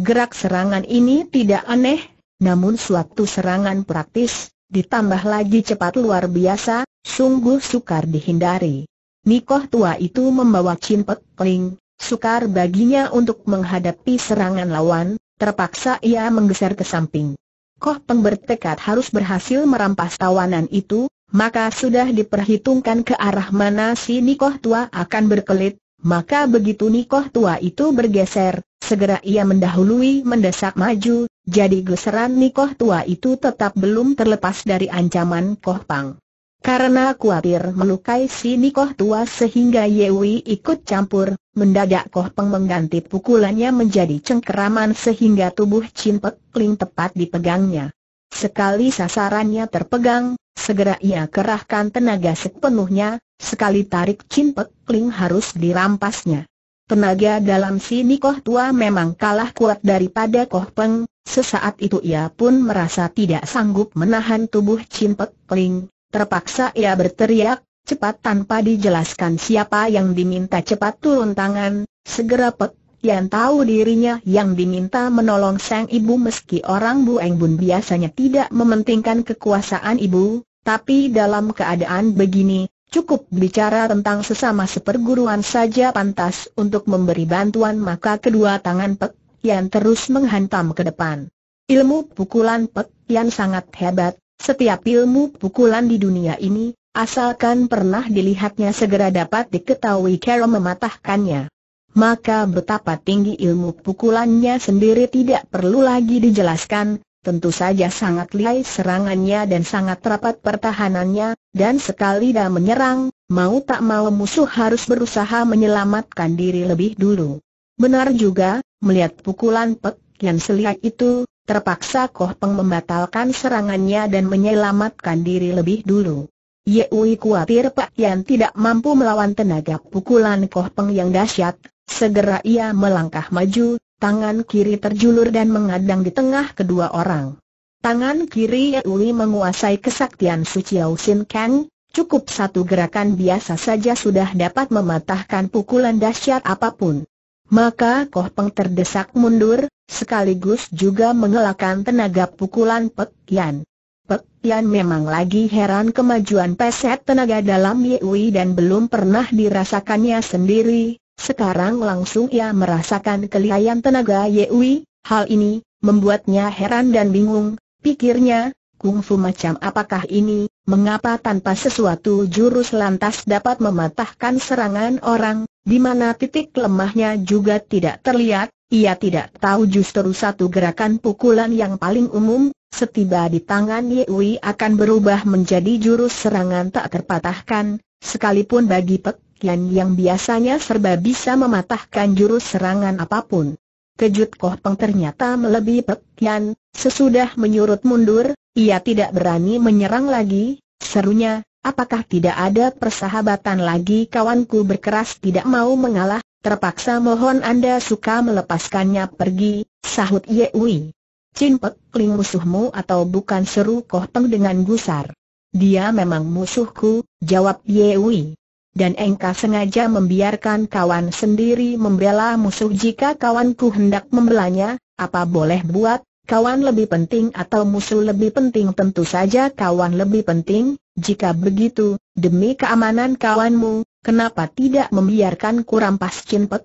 Gerak serangan ini tidak aneh, namun suatu serangan praktis, ditambah lagi cepat luar biasa, sungguh sukar dihindari. Nikoh tua itu membawa cimpet keling, sukar baginya untuk menghadapi serangan lawan, terpaksa ia menggeser ke samping. Koh Peng bertekad harus berhasil merampas tawanan itu, maka sudah diperhitungkan ke arah mana si Nikoh tua akan berkelit, maka begitu Nikoh tua itu bergeser, segera ia mendahului mendesak maju, jadi geseran Nikoh tua itu tetap belum terlepas dari ancaman Koh Pang. Karena khawatir melukai si Nikoh tua sehingga Yewi ikut campur, mendadak Koh Peng mengganti pukulannya menjadi cengkeraman sehingga tubuh Chin Pek Kling tepat dipegangnya. Sekali sasarannya terpegang, segera ia kerahkan tenaga sepenuhnya, sekali tarik Chin Pek Kling harus dirampasnya. Tenaga dalam si Nikoh tua memang kalah kuat daripada Koh Peng, sesaat itu ia pun merasa tidak sanggup menahan tubuh Chin Pek Kling. Terpaksa ia berteriak, cepat tanpa dijelaskan siapa yang diminta cepat turun tangan, segera Pek yang tahu dirinya yang diminta menolong sang ibu meski orang Bu Eng biasanya tidak mementingkan kekuasaan ibu, tapi dalam keadaan begini, cukup bicara tentang sesama seperguruan saja pantas untuk memberi bantuan maka kedua tangan Pek yang terus menghantam ke depan. Ilmu pukulan Pek yang sangat hebat, setiap ilmu pukulan di dunia ini, asalkan pernah dilihatnya segera dapat diketahui cara mematahkannya. Maka betapa tinggi ilmu pukulannya sendiri tidak perlu lagi dijelaskan, tentu saja sangat lihai serangannya dan sangat rapat pertahanannya, dan sekali dah menyerang, mau tak mau musuh harus berusaha menyelamatkan diri lebih dulu. Benar juga, melihat pukulan Pek yang selihai itu, Terpaksa Koh Peng membatalkan serangannya dan menyelamatkan diri lebih dulu. Ye Ui khawatir Pak Yan tidak mampu melawan tenaga pukulan Koh Peng yang dahsyat, segera ia melangkah maju, tangan kiri terjulur dan mengadang di tengah kedua orang. Tangan kiri Ye Ui menguasai kesaktian suci Sin Kang, cukup satu gerakan biasa saja sudah dapat mematahkan pukulan dahsyat apapun. Maka Koh Peng terdesak mundur, sekaligus juga mengelakkan tenaga pukulan Pek Yan. Pek Yan memang lagi heran kemajuan peset tenaga dalam Yui dan belum pernah dirasakannya sendiri, sekarang langsung ia merasakan kelihayan tenaga Yui, hal ini, membuatnya heran dan bingung, pikirnya, kungfu macam apakah ini, mengapa tanpa sesuatu jurus lantas dapat mematahkan serangan orang, di mana titik lemahnya juga tidak terlihat, ia tidak tahu justru satu gerakan pukulan yang paling umum, setiba di tangan Yewi akan berubah menjadi jurus serangan tak terpatahkan, sekalipun bagi Pek Kian yang biasanya serba bisa mematahkan jurus serangan apapun. Kejut Koh Peng ternyata melebihi Pek Kian. sesudah menyurut mundur, ia tidak berani menyerang lagi, serunya, Apakah tidak ada persahabatan lagi kawanku berkeras tidak mau mengalah, terpaksa mohon Anda suka melepaskannya pergi, sahut Yewi. Cinpek, kling musuhmu atau bukan seru Koh Peng dengan gusar. Dia memang musuhku, jawab Yewi. Dan engkau sengaja membiarkan kawan sendiri membela musuh jika kawanku hendak membelanya, apa boleh buat, kawan lebih penting atau musuh lebih penting tentu saja kawan lebih penting, jika begitu, demi keamanan kawanmu, kenapa tidak membiarkan ku rampas Chin Pek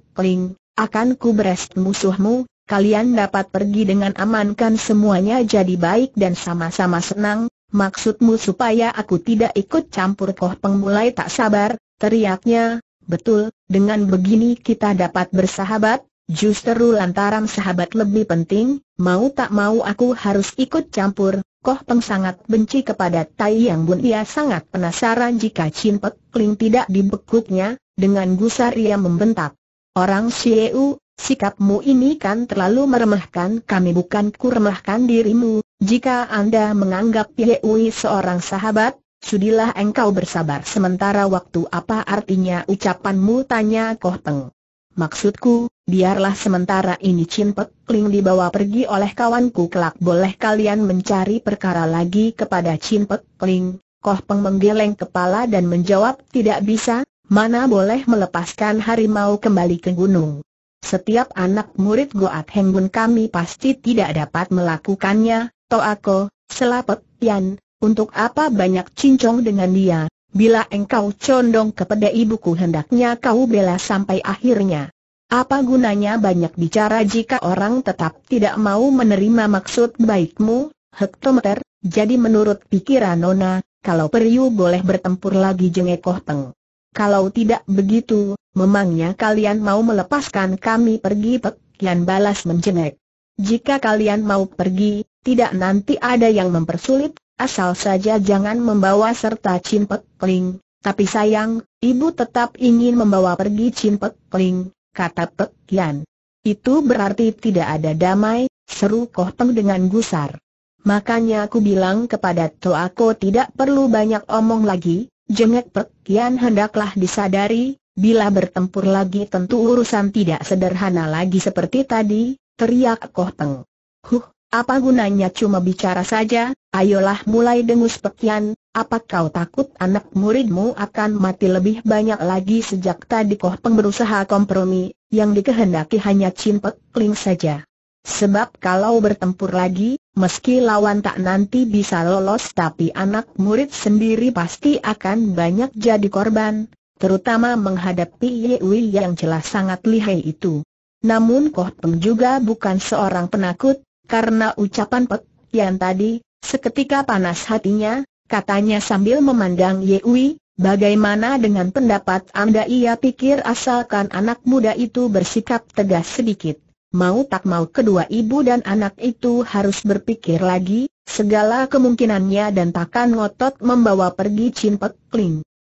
Akan ku beres musuhmu, kalian dapat pergi dengan amankan semuanya jadi baik dan sama-sama senang, Maksudmu supaya aku tidak ikut campur koh pengmulai tak sabar, teriaknya, betul, dengan begini kita dapat bersahabat, justru lantaran sahabat lebih penting, mau tak mau aku harus ikut campur, Koh Peng sangat benci kepada Tai Yang Bun ia sangat penasaran jika Chin Pek Ling tidak dibekuknya, dengan gusar ia membentak. Orang Sieu, sikapmu ini kan terlalu meremehkan kami bukan remahkan dirimu, jika Anda menganggap Yeui seorang sahabat, sudilah engkau bersabar sementara waktu apa artinya ucapanmu tanya Koh Peng. Maksudku, biarlah sementara ini Chin Pek Ling dibawa pergi oleh kawanku kelak boleh kalian mencari perkara lagi kepada Chin Pek Ling. Koh Peng menggeleng kepala dan menjawab tidak bisa, mana boleh melepaskan harimau kembali ke gunung. Setiap anak murid Goat Henggun kami pasti tidak dapat melakukannya, Toako, Selapet, Yan, untuk apa banyak cincong dengan dia, Bila engkau condong kepada ibuku hendaknya kau bela sampai akhirnya. Apa gunanya banyak bicara jika orang tetap tidak mau menerima maksud baikmu, hektometer, jadi menurut pikiran Nona, kalau Periu boleh bertempur lagi jengekoh teng. Kalau tidak begitu, memangnya kalian mau melepaskan kami pergi pek, Kian balas menjengek. Jika kalian mau pergi, tidak nanti ada yang mempersulit asal saja jangan membawa serta Cimpek Kling. Tapi sayang, ibu tetap ingin membawa pergi Cimpek Kling, kata Pek Kian. Itu berarti tidak ada damai, seru Koh Peng dengan gusar. Makanya aku bilang kepada Toako tidak perlu banyak omong lagi, jengek Pek Kian hendaklah disadari, bila bertempur lagi tentu urusan tidak sederhana lagi seperti tadi, teriak Koh Peng. Huh, apa gunanya cuma bicara saja, Ayolah mulai dengus pekian, apa kau takut anak muridmu akan mati lebih banyak lagi sejak tadi koh peng kompromi, yang dikehendaki hanya Chin Pek Ling saja. Sebab kalau bertempur lagi, meski lawan tak nanti bisa lolos tapi anak murid sendiri pasti akan banyak jadi korban, terutama menghadapi Ye Wei yang jelas sangat lihai itu. Namun Koh Peng juga bukan seorang penakut, karena ucapan Pek Yan tadi, Seketika panas hatinya, katanya sambil memandang Yewi, bagaimana dengan pendapat Anda ia pikir asalkan anak muda itu bersikap tegas sedikit. Mau tak mau kedua ibu dan anak itu harus berpikir lagi, segala kemungkinannya dan takkan ngotot membawa pergi Chin Pek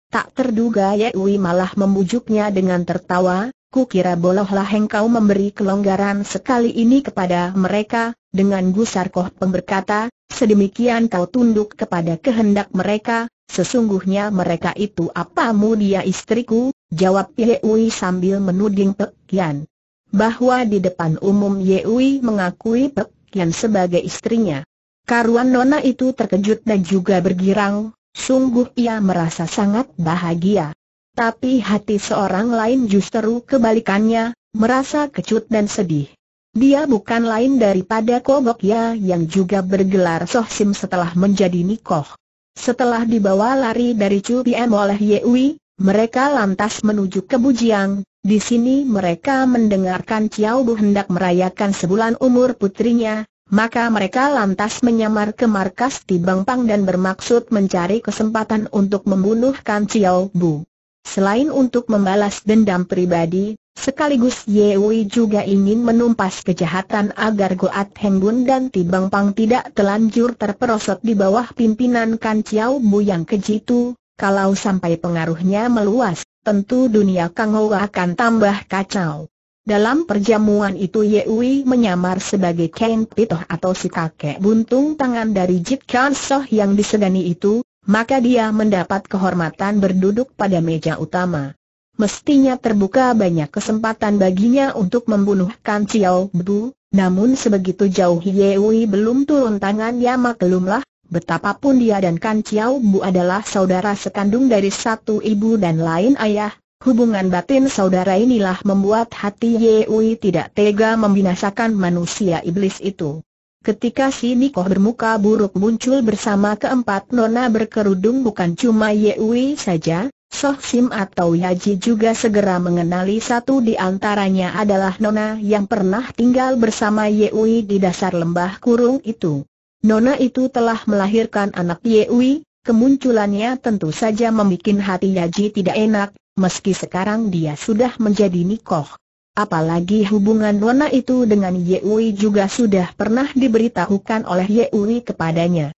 Tak terduga Yewi malah membujuknya dengan tertawa, ku kukira bolohlah engkau memberi kelonggaran sekali ini kepada mereka, dengan gusar Koh Peng berkata, Sedemikian kau tunduk kepada kehendak mereka, sesungguhnya mereka itu apamu dia istriku, jawab Yehui sambil menuding Pek Yan. Bahwa di depan umum Yehui mengakui Pek Yan sebagai istrinya. Karuan Nona itu terkejut dan juga bergirang, sungguh ia merasa sangat bahagia. Tapi hati seorang lain justru kebalikannya, merasa kecut dan sedih. Dia bukan lain daripada Kobok Ya yang juga bergelar Soh Sim setelah menjadi Nikoh. Setelah dibawa lari dari Chu Piem oleh Yewi, mereka lantas menuju ke Bujiang. Di sini mereka mendengarkan Ciao Bu hendak merayakan sebulan umur putrinya, maka mereka lantas menyamar ke markas Pang dan bermaksud mencari kesempatan untuk membunuh Kan Chiao Bu. Selain untuk membalas dendam pribadi, sekaligus Wei juga ingin menumpas kejahatan agar Goat Heng Bun dan Tibang Pang tidak telanjur terperosot di bawah pimpinan Kan Chiao Bu yang keji itu, kalau sampai pengaruhnya meluas, tentu dunia Kang Ho akan tambah kacau. Dalam perjamuan itu Wei menyamar sebagai Ken Pitoh atau si kakek buntung tangan dari Jit Kan Soh yang disegani itu, maka dia mendapat kehormatan berduduk pada meja utama. Mestinya terbuka banyak kesempatan baginya untuk membunuh Kan Chiao Bu, namun sebegitu jauh Wei belum turun tangan ya maklumlah, betapapun dia dan Kan Chiao Bu adalah saudara sekandung dari satu ibu dan lain ayah, hubungan batin saudara inilah membuat hati Wei tidak tega membinasakan manusia iblis itu. Ketika si Nikoh bermuka buruk muncul bersama keempat nona berkerudung bukan cuma Yewi saja, Soh Sim atau Yaji juga segera mengenali satu di antaranya adalah nona yang pernah tinggal bersama Yewi di dasar lembah kurung itu. Nona itu telah melahirkan anak Yewi, kemunculannya tentu saja membuat hati Yaji tidak enak, meski sekarang dia sudah menjadi Nikoh. Apalagi hubungan Nona itu dengan Yewi juga sudah pernah diberitahukan oleh Yewi kepadanya.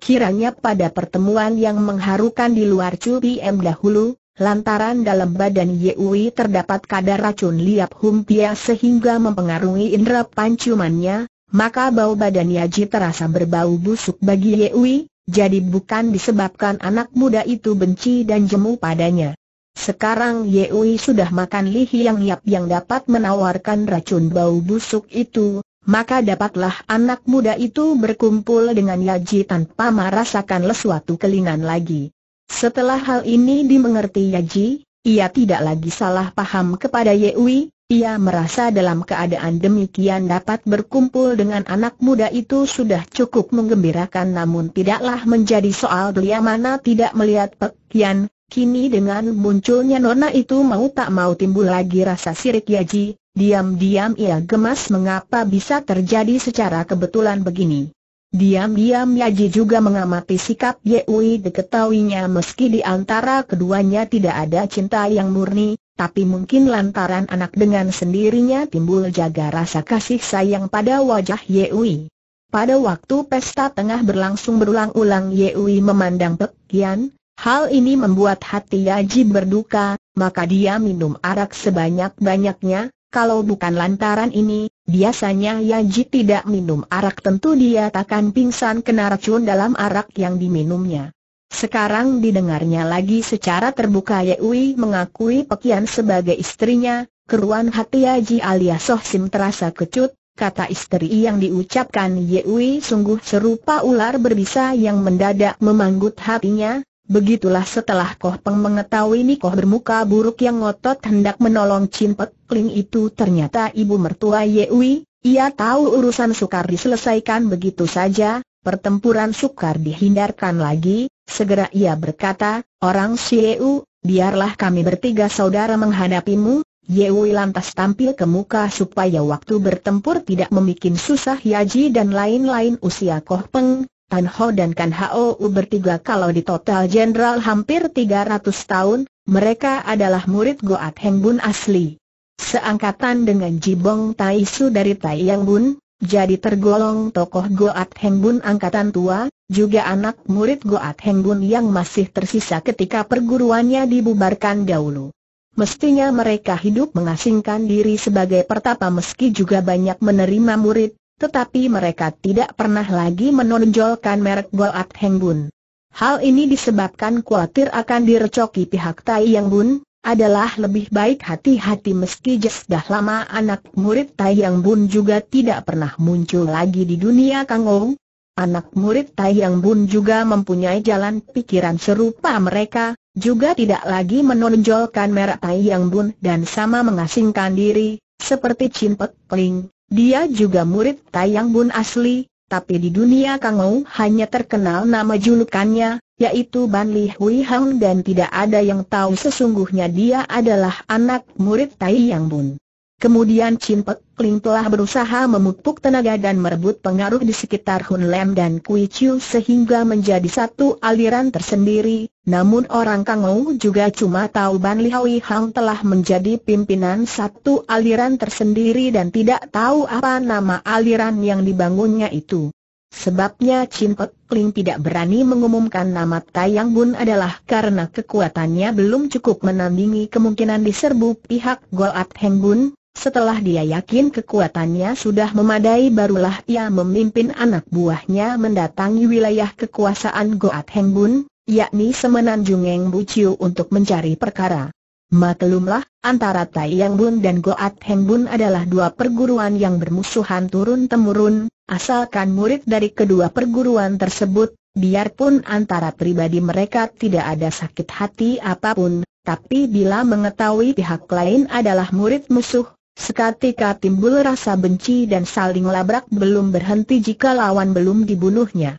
Kiranya pada pertemuan yang mengharukan di luar PM dahulu, lantaran dalam badan Yewi terdapat kadar racun liap humpia sehingga mempengaruhi indera pancumannya, maka bau badan Yaji terasa berbau busuk bagi Yewi, jadi bukan disebabkan anak muda itu benci dan jemu padanya. Sekarang Yewi sudah makan lihi yang yap yang dapat menawarkan racun bau busuk itu, maka dapatlah anak muda itu berkumpul dengan Yaji tanpa merasakan sesuatu kelingan lagi. Setelah hal ini dimengerti Yaji, ia tidak lagi salah paham kepada Yewi, ia merasa dalam keadaan demikian dapat berkumpul dengan anak muda itu sudah cukup menggembirakan namun tidaklah menjadi soal belia mana tidak melihat pekian, Kini dengan munculnya nona itu mau tak mau timbul lagi rasa sirik Yaji, diam-diam ia gemas mengapa bisa terjadi secara kebetulan begini. Diam-diam Yaji juga mengamati sikap Yeui diketahuinya meski di antara keduanya tidak ada cinta yang murni, tapi mungkin lantaran anak dengan sendirinya timbul jaga rasa kasih sayang pada wajah Yeui. Pada waktu pesta tengah berlangsung berulang-ulang Yeui memandang Pek Kian, Hal ini membuat hati Yajib berduka, maka dia minum arak sebanyak-banyaknya, kalau bukan lantaran ini, biasanya Yajib tidak minum arak tentu dia takkan pingsan kena racun dalam arak yang diminumnya. Sekarang didengarnya lagi secara terbuka Yewi mengakui Pekian sebagai istrinya, keruan hati Yaji alias Soh Sim terasa kecut, Kata istri yang diucapkan Yewi sungguh serupa ular berbisa yang mendadak memanggut hatinya, Begitulah setelah Koh Peng mengetahui Nikoh bermuka buruk yang ngotot hendak menolong Chin Pek Ling itu ternyata ibu mertua Yewi, ia tahu urusan sukar diselesaikan begitu saja, pertempuran sukar dihindarkan lagi, segera ia berkata, orang Sieu, biarlah kami bertiga saudara menghadapimu, Yewi lantas tampil ke muka supaya waktu bertempur tidak membuat susah Yaji dan lain-lain usia Koh Peng, Tan Ho dan Kan U bertiga kalau di total jenderal hampir 300 tahun, mereka adalah murid Goat Heng Bun asli. Seangkatan dengan Jibong Tai Su dari Tai Yang Bun, jadi tergolong tokoh Goat Heng Bun angkatan tua, juga anak murid Goat Heng Bun yang masih tersisa ketika perguruannya dibubarkan dahulu. Mestinya mereka hidup mengasingkan diri sebagai pertapa meski juga banyak menerima murid, tetapi mereka tidak pernah lagi menonjolkan merek Goat Heng Bun. Hal ini disebabkan khawatir akan direcoki pihak Tai Yang Bun, adalah lebih baik hati-hati meski dah lama anak murid Tai Yang Bun juga tidak pernah muncul lagi di dunia Kang Ong. Anak murid Tai Yang Bun juga mempunyai jalan pikiran serupa mereka, juga tidak lagi menonjolkan merek Tai Yang Bun dan sama mengasingkan diri, seperti Chin Pek Ling, dia juga murid Tayang Bun asli, tapi di dunia Kangou hanya terkenal nama julukannya, yaitu Ban Li Hui Hang dan tidak ada yang tahu sesungguhnya dia adalah anak murid Tayang Bun. Kemudian Chin Pek Kling telah berusaha memupuk tenaga dan merebut pengaruh di sekitar Hun Lam dan Kui Chiu sehingga menjadi satu aliran tersendiri, namun orang Kang Ou juga cuma tahu Ban Hui Hang telah menjadi pimpinan satu aliran tersendiri dan tidak tahu apa nama aliran yang dibangunnya itu. Sebabnya Chin Pek Kling tidak berani mengumumkan nama Tayang Bun adalah karena kekuatannya belum cukup menandingi kemungkinan diserbu pihak Goat Heng Bun, setelah dia yakin kekuatannya sudah memadai barulah ia memimpin anak buahnya mendatangi wilayah kekuasaan Goat Heng Bun, yakni semenanjung Eng Buciu untuk mencari perkara. Maklumlah, antara Tai Yang Bun dan Goat Heng Bun adalah dua perguruan yang bermusuhan turun-temurun, asalkan murid dari kedua perguruan tersebut, biarpun antara pribadi mereka tidak ada sakit hati apapun, tapi bila mengetahui pihak lain adalah murid musuh, Seketika timbul rasa benci dan saling labrak belum berhenti jika lawan belum dibunuhnya.